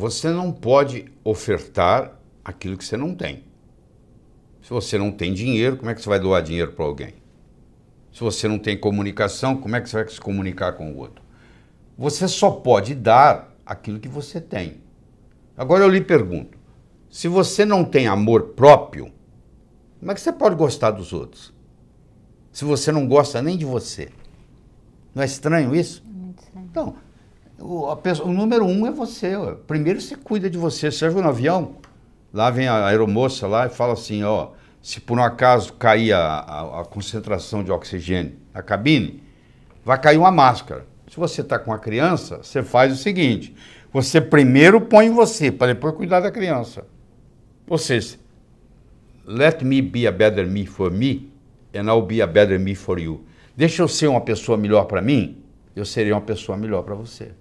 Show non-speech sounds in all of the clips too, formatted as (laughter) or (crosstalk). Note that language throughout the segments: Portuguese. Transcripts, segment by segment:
Você não pode ofertar aquilo que você não tem. Se você não tem dinheiro, como é que você vai doar dinheiro para alguém? Se você não tem comunicação, como é que você vai se comunicar com o outro? Você só pode dar aquilo que você tem. Agora eu lhe pergunto: se você não tem amor próprio, como é que você pode gostar dos outros? Se você não gosta nem de você. Não é estranho isso? É muito estranho. Então, o, pessoa, o número um é você. Ó. Primeiro você cuida de você. Você chega no avião, lá vem a aeromoça lá e fala assim, ó, se por um acaso cair a, a, a concentração de oxigênio na cabine, vai cair uma máscara. Se você está com a criança, você faz o seguinte: você primeiro põe em você, para depois cuidar da criança. Ou seja, let me be a better me for me, and I'll be a better me for you. Deixa eu ser uma pessoa melhor para mim, eu serei uma pessoa melhor para você.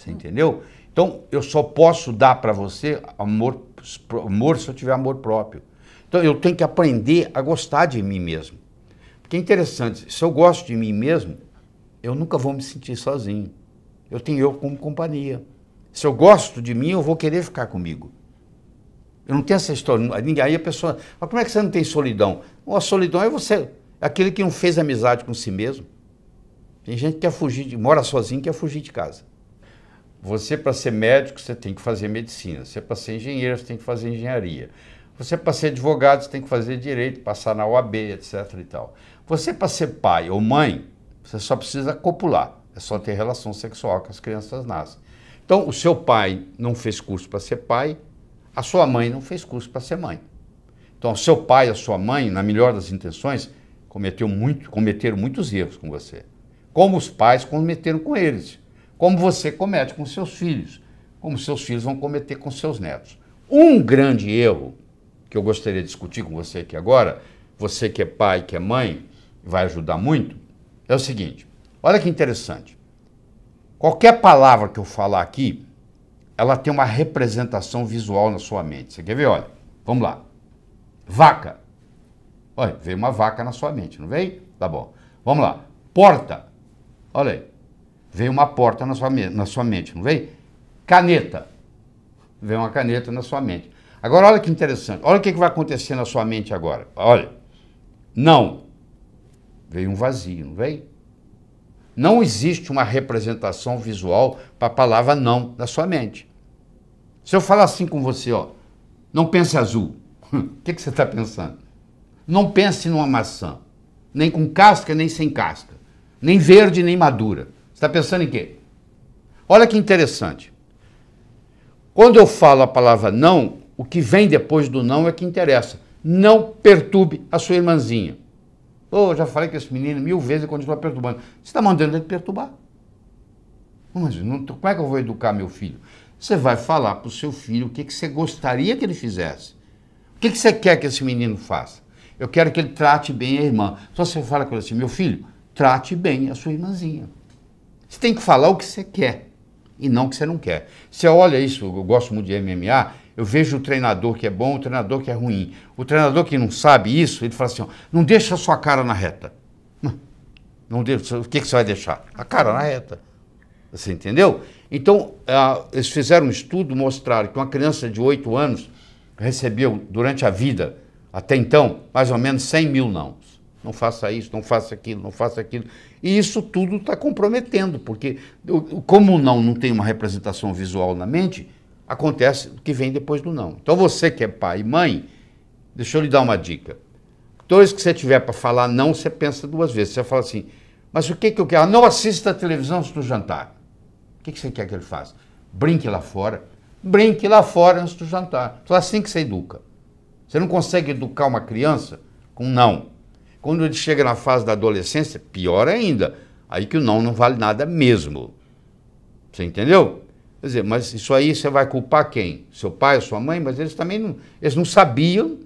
Você entendeu? Então, eu só posso dar para você amor, amor se eu tiver amor próprio. Então, eu tenho que aprender a gostar de mim mesmo. Porque é interessante, se eu gosto de mim mesmo, eu nunca vou me sentir sozinho. Eu tenho eu como companhia. Se eu gosto de mim, eu vou querer ficar comigo. Eu não tenho essa história. Aí a pessoa, mas ah, como é que você não tem solidão? Oh, a solidão é você, é aquele que não fez amizade com si mesmo. Tem gente que quer fugir, de, mora sozinho, quer fugir de casa. Você, para ser médico, você tem que fazer medicina. Você, para ser engenheiro, você tem que fazer engenharia. Você, para ser advogado, você tem que fazer direito, passar na OAB, etc. e tal. Você, para ser pai ou mãe, você só precisa copular. É só ter relação sexual que as crianças nascem. Então, o seu pai não fez curso para ser pai, a sua mãe não fez curso para ser mãe. Então, o seu pai e a sua mãe, na melhor das intenções, cometeu muito, cometeram muitos erros com você. Como os pais cometeram com eles como você comete com seus filhos, como seus filhos vão cometer com seus netos. Um grande erro que eu gostaria de discutir com você aqui agora, você que é pai, que é mãe, vai ajudar muito, é o seguinte: olha que interessante. Qualquer palavra que eu falar aqui, ela tem uma representação visual na sua mente. Você quer ver? Olha, vamos lá. Vaca. Olha, veio uma vaca na sua mente, não veio? Tá bom. Vamos lá. Porta. Olha aí. Vem uma porta na sua, na sua mente, não vem? Caneta. Vem uma caneta na sua mente. Agora, olha que interessante. Olha o que, que vai acontecer na sua mente agora. Olha. Não. Veio um vazio, não vem? Não existe uma representação visual para a palavra não na sua mente. Se eu falar assim com você, ó, não pense azul. (laughs) o que, que você está pensando? Não pense numa maçã, nem com casca, nem sem casca, nem verde, nem madura. Está pensando em quê? Olha que interessante. Quando eu falo a palavra não, o que vem depois do não é que interessa. Não perturbe a sua irmãzinha. Oh, já falei com esse menino mil vezes e continua perturbando. Você está mandando ele perturbar. Mas não, como é que eu vou educar meu filho? Você vai falar para o seu filho o que, que você gostaria que ele fizesse. O que, que você quer que esse menino faça? Eu quero que ele trate bem a irmã. Só você fala com ele assim, meu filho, trate bem a sua irmãzinha. Você tem que falar o que você quer e não o que você não quer. Você olha isso, eu gosto muito de MMA, eu vejo o treinador que é bom, o treinador que é ruim. O treinador que não sabe isso, ele fala assim: ó, não deixa a sua cara na reta. Hum. Não deixa, o que, que você vai deixar? A cara na reta. Você entendeu? Então, uh, eles fizeram um estudo, mostraram que uma criança de 8 anos recebeu durante a vida, até então, mais ou menos 100 mil nãos não faça isso, não faça aquilo, não faça aquilo. E isso tudo está comprometendo, porque como o não não tem uma representação visual na mente, acontece o que vem depois do não. Então você que é pai e mãe, deixa eu lhe dar uma dica. Toda vez que você tiver para falar não, você pensa duas vezes. Você fala assim, mas o que, que eu quero? Ah, não assista a televisão antes do jantar. O que, que você quer que ele faça? Brinque lá fora. Brinque lá fora antes do jantar. Então é assim que você educa. Você não consegue educar uma criança com não. Quando ele chega na fase da adolescência, pior ainda. Aí que o não não vale nada mesmo. Você entendeu? Quer dizer, mas isso aí você vai culpar quem? Seu pai, sua mãe? Mas eles também não, eles não sabiam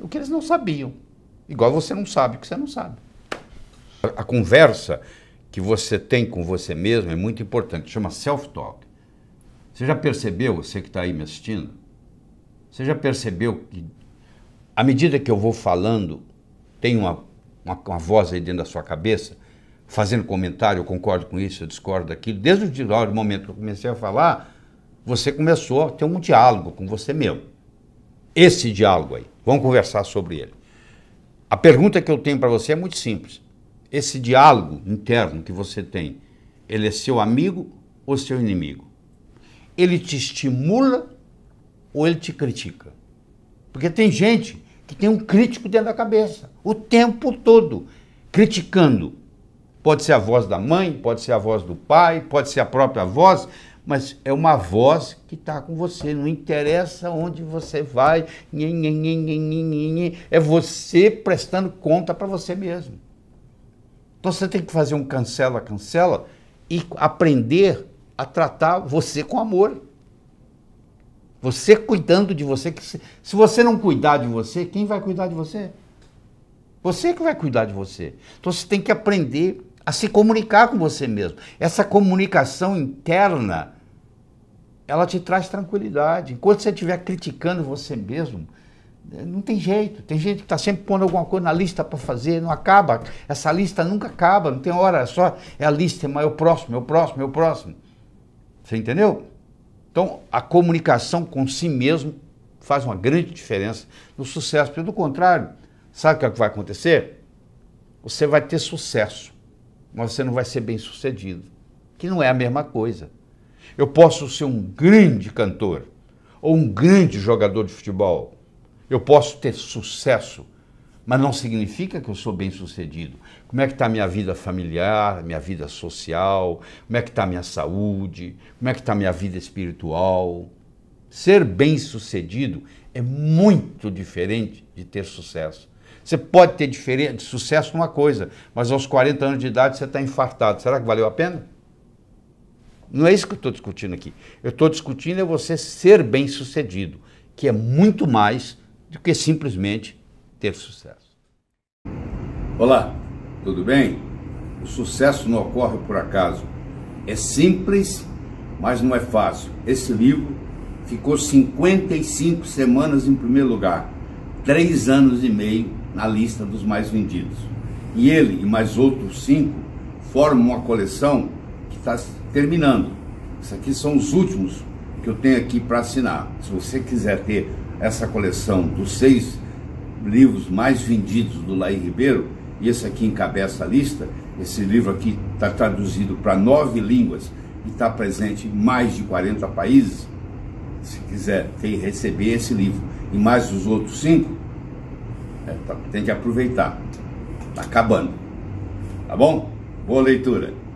o que eles não sabiam. Igual você não sabe o que você não sabe. A, a conversa que você tem com você mesmo é muito importante, chama self-talk. Você já percebeu, você que está aí me assistindo, você já percebeu que à medida que eu vou falando, tem uma uma, uma voz aí dentro da sua cabeça, fazendo comentário, eu concordo com isso, eu discordo daquilo. Desde o, dia, o momento que eu comecei a falar, você começou a ter um diálogo com você mesmo. Esse diálogo aí, vamos conversar sobre ele. A pergunta que eu tenho para você é muito simples. Esse diálogo interno que você tem, ele é seu amigo ou seu inimigo? Ele te estimula ou ele te critica? Porque tem gente que tem um crítico dentro da cabeça, o tempo todo, criticando. Pode ser a voz da mãe, pode ser a voz do pai, pode ser a própria voz, mas é uma voz que está com você, não interessa onde você vai, é você prestando conta para você mesmo. Então você tem que fazer um cancela-cancela e aprender a tratar você com amor. Você cuidando de você. Que se, se você não cuidar de você, quem vai cuidar de você? Você que vai cuidar de você. Então você tem que aprender a se comunicar com você mesmo. Essa comunicação interna, ela te traz tranquilidade. Enquanto você estiver criticando você mesmo, eh, não tem jeito. Tem gente que está sempre pondo alguma coisa na lista para fazer, não acaba. Essa lista nunca acaba, não tem hora, é só é a lista, mas é o próximo, é o próximo, é o próximo. Você entendeu? Então, a comunicação com si mesmo faz uma grande diferença no sucesso, pelo contrário, sabe é o que vai acontecer? Você vai ter sucesso, mas você não vai ser bem sucedido, que não é a mesma coisa. Eu posso ser um grande cantor ou um grande jogador de futebol, eu posso ter sucesso, mas não significa que eu sou bem sucedido. Como é que está a minha vida familiar, minha vida social, como é que está a minha saúde, como é que está a minha vida espiritual. Ser bem sucedido é muito diferente de ter sucesso. Você pode ter diferente, sucesso numa coisa, mas aos 40 anos de idade você está infartado. Será que valeu a pena? Não é isso que eu estou discutindo aqui. Eu estou discutindo é você ser bem sucedido, que é muito mais do que simplesmente ter sucesso. Olá, tudo bem? O sucesso não ocorre por acaso. É simples, mas não é fácil. Esse livro ficou 55 semanas em primeiro lugar, três anos e meio na lista dos mais vendidos. E ele e mais outros cinco formam uma coleção que está terminando. Isso aqui são os últimos que eu tenho aqui para assinar. Se você quiser ter essa coleção dos seis livros mais vendidos do Laí Ribeiro, e esse aqui encabeça a lista, esse livro aqui está traduzido para nove línguas e está presente em mais de 40 países, se quiser ter receber esse livro e mais os outros cinco, é, tá, tem que aproveitar. Está acabando. Tá bom? Boa leitura.